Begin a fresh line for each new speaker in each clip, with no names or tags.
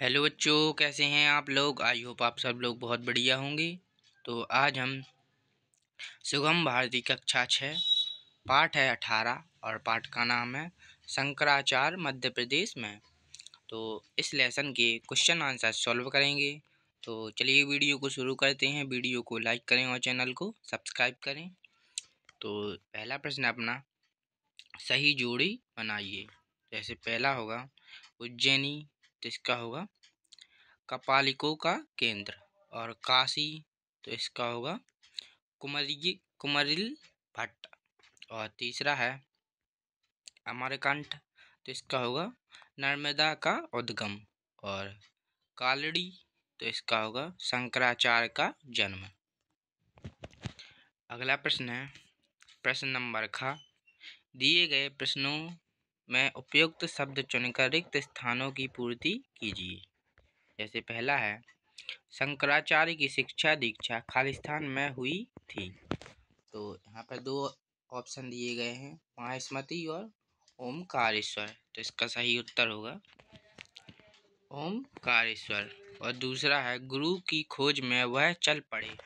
hello बच्चों कैसे हैं आप लोग आई होप आप सब लोग बहुत बढ़िया होंगे तो आज हम सुगम भारती कक्षा छः पाठ है अठारह और पाठ का नाम है शंकराचार्य मध्य प्रदेश में तो इस लेसन के क्वेश्चन आंसर सॉल्व करेंगे तो चलिए वीडियो को शुरू करते हैं वीडियो को लाइक करें और चैनल को सब्सक्राइब करें तो पहला प्रश्न अपना सही जोड़ी बनाइए जैसे पहला होगा उज्जैनी तो इसका होगा कपालिकों का केंद्र और काशी तो इसका होगा कुमरी कुमरिल भट्ट और तीसरा है अमरकंठ तो इसका होगा नर्मदा का उद्गम और कालड़ी तो इसका होगा शंकराचार्य का जन्म अगला प्रश्न है प्रश्न नंबर खा दिए गए प्रश्नों में उपयुक्त शब्द चुनकर रिक्त स्थानों की पूर्ति कीजिए जैसे पहला है शंकराचार्य की शिक्षा दीक्षा खालिस्तान में हुई थी तो यहाँ पर दो ऑप्शन दिए गए हैं महास्मृति और ओमकारेश्वर तो इसका सही उत्तर होगा ओमकारेश्वर और दूसरा है गुरु की खोज में वह चल पड़े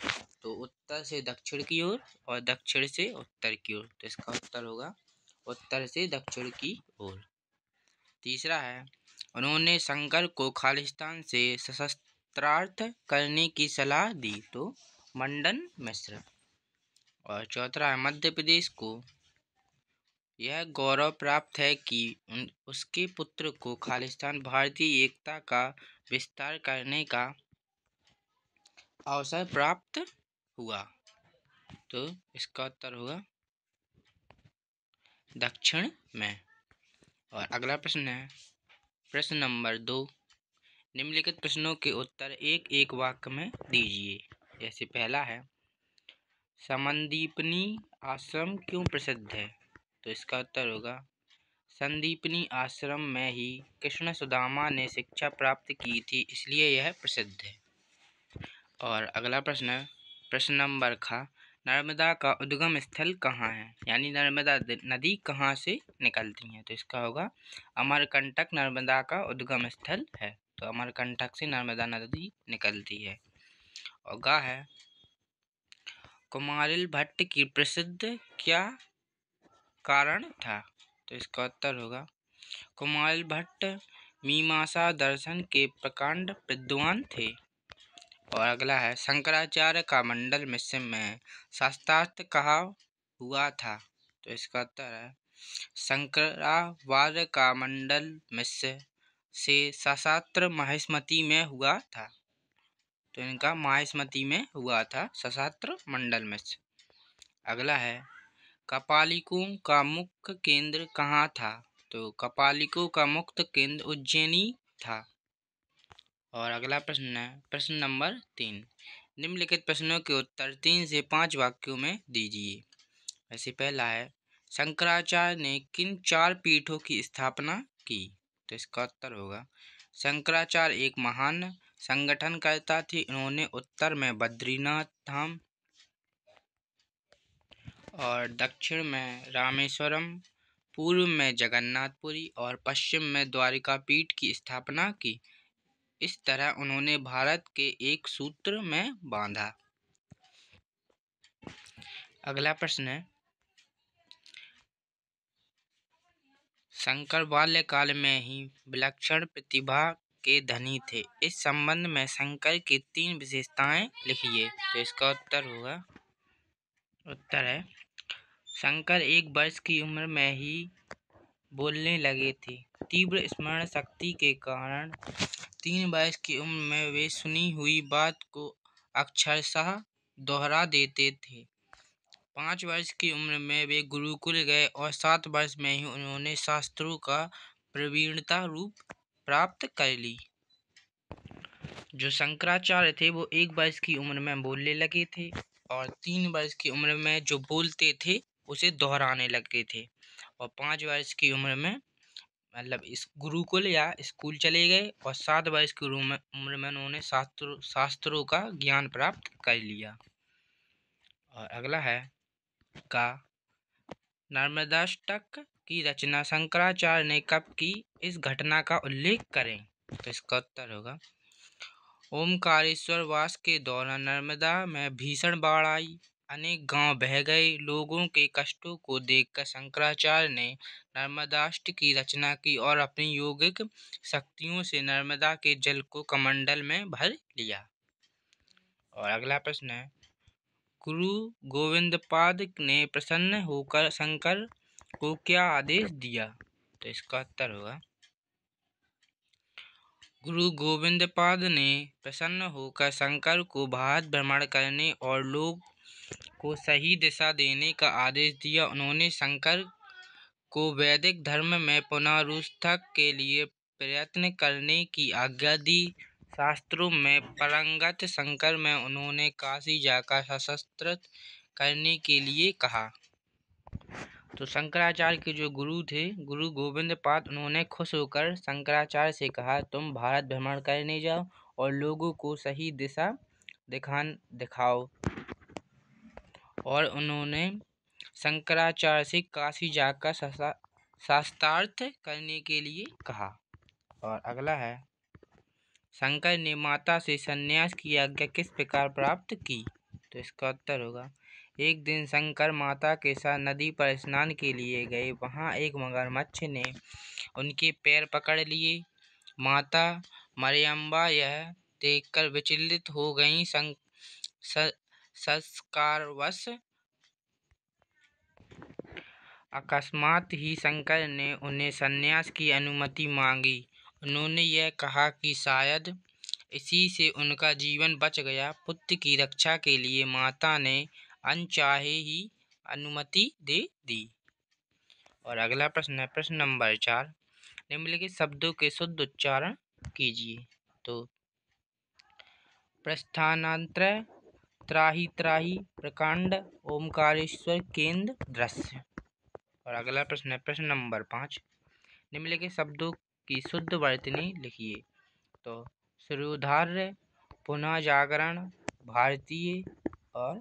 तो उत्तर से दक्षिण की ओर और, और दक्षिण से उत्तर की ओर तो इसका उत्तर होगा उत्तर से दक्षिण की ओर तीसरा है उन्होंने शंकर को खालिस्तान से सशस्त्रार्थ करने की सलाह दी तो मंडन मिश्र और चौथा है मध्य प्रदेश को यह गौरव प्राप्त है कि उन उसके पुत्र को खालिस्तान भारतीय एकता का विस्तार करने का अवसर प्राप्त हुआ तो इसका उत्तर हुआ दक्षिण में और अगला प्रश्न है प्रश्न नंबर दो निम्नलिखित प्रश्नों के उत्तर एक एक वाक्य में दीजिए जैसे पहला है समंदीपनी आश्रम क्यों प्रसिद्ध है तो इसका उत्तर होगा संदीपनी आश्रम में ही कृष्ण सुदामा ने शिक्षा प्राप्त की थी इसलिए यह प्रसिद्ध है और अगला प्रश्न है प्रश्न नंबर खा नर्मदा का उद्गम स्थल कहाँ है यानी नर्मदा नदी कहाँ से निकलती है तो इसका होगा अमरकंटक नर्मदा का उद्गम स्थल है तो अमरकंटक से नर्मदा नदी निकलती है और गा है कुमारिल भट्ट की प्रसिद्ध क्या कारण था तो इसका उत्तर होगा कुमारिल भट्ट मीमांसा दर्शन के प्रकांड विद्वान थे और अगला है शंकराचार्य का मंडल मिश्र में शास्त्रार्थ कहा हुआ था तो इसका उत्तर है शंकराचार्य का मंडल मिश्र से सशास्त्र महिस्मति में हुआ था तो इनका माहिस्मति में हुआ था सशास्त्र मंडल मिश्र अगला है कपालिकों का मुख्य केंद्र कहाँ था तो कपालिकों का मुक्त केंद्र उज्जैनी था और अगला प्रश्न है प्रश्न नंबर तीन निम्नलिखित प्रश्नों के उत्तर तीन से पाँच वाक्यों में दीजिए ऐसे पहला है शंकराचार्य ने किन चार पीठों की स्थापना की तो इसका उत्तर होगा शंकराचार्य एक महान संगठनकर्ता थे इन्होंने उत्तर में बद्रीनाथ धाम और दक्षिण में रामेश्वरम पूर्व में जगन्नाथपुरी और पश्चिम में द्वारिका पीठ की स्थापना की इस तरह उन्होंने भारत के एक सूत्र में बांधा अगला प्रश्न है शंकर बाल्यकाल में ही विलक्षण प्रतिभा के धनी थे इस संबंध में शंकर की तीन विशेषताएं लिखिए तो इसका उत्तर होगा उत्तर है शंकर एक वर्ष की उम्र में ही बोलने लगे थे तीव्र स्मरण शक्ति के कारण तीन वर्ष की उम्र में वे सुनी हुई बात को अक्षरशाह दोहरा देते थे पाँच वर्ष की उम्र में वे गुरुकुल गए और सात वर्ष में ही उन्होंने शास्त्रों का प्रवीणता रूप प्राप्त कर ली जो शंकराचार्य थे वो एक वर्ष की उम्र में बोलने लगे थे और तीन वर्ष की उम्र में जो बोलते थे उसे दोहराने लगे थे और पाँच वर्ष की उम्र में मतलब इस गुरुकुल या स्कूल चले गए और सात वर्ष की उम्र में उन्होंने शास्त्र शास्त्रों का ज्ञान प्राप्त कर लिया और अगला है का नर्मदाष्टक की रचना शंकराचार्य ने कब की इस घटना का उल्लेख करें तो इसका उत्तर होगा ओमकारेश्वर वास के दौरान नर्मदा में भीषण बाढ़ आई अनेक गांव बह गए लोगों के कष्टों को देखकर शंकराचार्य ने नर्मदाष्ट की रचना की और अपनी योगिक शक्तियों से नर्मदा के जल को कमंडल में भर लिया और अगला प्रश्न है गुरु गोविंद पाद ने प्रसन्न होकर शंकर को क्या आदेश दिया तो इसका उत्तर होगा गुरु गोविंद पाद ने प्रसन्न होकर शंकर को भारत भ्रमण करने और लोक को सही दिशा देने का आदेश दिया उन्होंने शंकर को वैदिक धर्म में पुनरुस्थक के लिए प्रयत्न करने की आज्ञा दी शास्त्रों में परंगत शंकर में उन्होंने काशी जाकर सशस्त्र करने के लिए कहा तो शंकराचार्य के जो गुरु थे गुरु गोविंद पाद उन्होंने खुश होकर शंकराचार्य से कहा तुम भारत भ्रमण करने जाओ और लोगों को सही दिशा दिखान दिखाओ और उन्होंने शंकराचार्य से काशी जाकर शास्त्रार्थ करने के लिए कहा और अगला है शंकर ने माता से संन्यास की आज्ञा किस प्रकार प्राप्त की तो इसका उत्तर होगा एक दिन शंकर माता के साथ नदी पर स्नान के लिए गए वहाँ एक मगरमच्छ ने उनके पैर पकड़ लिए माता मरियम्बा यह देखकर विचलित हो गई शं संस्कारवश अकस्मात ही शंकर ने उन्हें संन्यास की अनुमति मांगी उन्होंने यह कहा कि शायद इसी से उनका जीवन बच गया पुत्र की रक्षा के लिए माता ने अनचाहे ही अनुमति दे दी और अगला प्रश्न है प्रश्न नंबर चार निम्नलिखित शब्दों के शुद्ध उच्चारण कीजिए तो प्रस्थानांतर त्राही त्राही प्रकांड ओमकारेश्वर केंद्र दृश्य और अगला प्रश्न है प्रश्न नंबर पाँच निम्नलिखित शब्दों की शुद्ध वर्तनी लिखिए तो सूर्योधार्य पुनः जागरण भारतीय और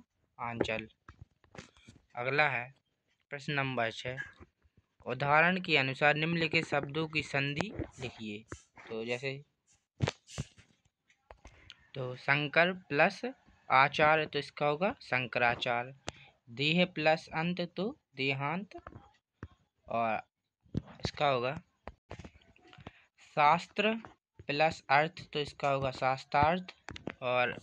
आंचल अगला है प्रश्न नंबर छः उदाहरण के अनुसार निम्नलिखित शब्दों की संधि लिखिए तो जैसे तो शंकर प्लस आचार्य तो इसका होगा शंकराचार्य देह प्लस अंत तो देहांत और इसका होगा शास्त्र प्लस अर्थ तो इसका होगा शास्त्रार्थ और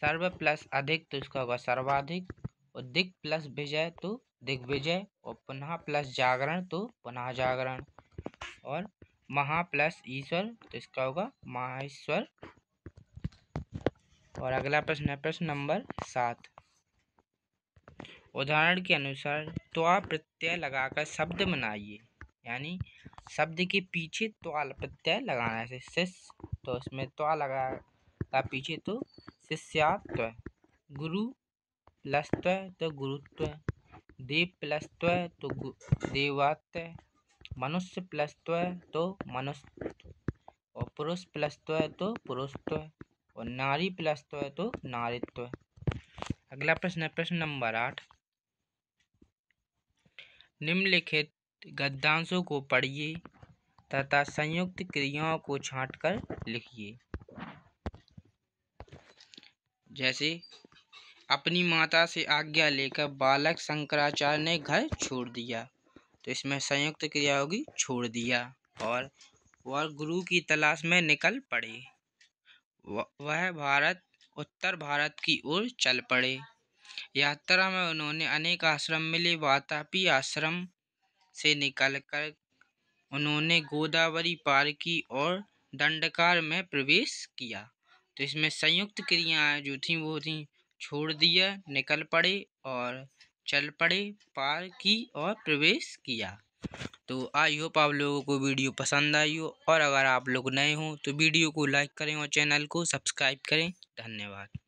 सर्व प्लस अधिक तो इसका होगा सर्वाधिक और दिग प्लस विजय तो दिग्विजय और पुनः प्लस जागरण तो पुनः जागरण और महा प्लस ईश्वर तो इसका होगा माहेश्वर और अगला प्रश्न है प्रश्न नंबर सात उदाहरण के अनुसार त्वा प्रत्यय लगाकर शब्द बनाइए यानी शब्द के पीछे त्वा प्रत्यय लगाना है शिष्य तो इसमें त्वा लगा का पीछे तो शिष्यात्व गुरु प्लस त्व तो गुरुत्व देव प्लस त्व तो देवात्व मनुष्य प्लस त्व तो मनुष्य और पुरुष प्लस त्व तो पुरुषत्व और नारी प्लस तो है तो नारित्व है अगला प्रश्न है प्रश्न नंबर आठ निम्नलिखित गद्यांशों को पढ़िए तथा संयुक्त क्रियाओं को छांटकर लिखिए जैसे अपनी माता से आज्ञा लेकर बालक शंकराचार्य ने घर छोड़ दिया तो इसमें संयुक्त क्रिया होगी छोड़ दिया और और गुरु की तलाश में निकल पड़े वह भारत उत्तर भारत की ओर चल पड़े यात्रा में उन्होंने अनेक आश्रम मिले वातापी आश्रम से निकलकर उन्होंने गोदावरी पार की और दंडकार में प्रवेश किया तो इसमें संयुक्त क्रियाएं जो थीं वो थीं छोड़ दिया निकल पड़े और चल पड़े पार की और प्रवेश किया तो आई होप आप लोगों को वीडियो पसंद आई हो और अगर आप लोग नए हों तो वीडियो को लाइक करें और चैनल को सब्सक्राइब करें धन्यवाद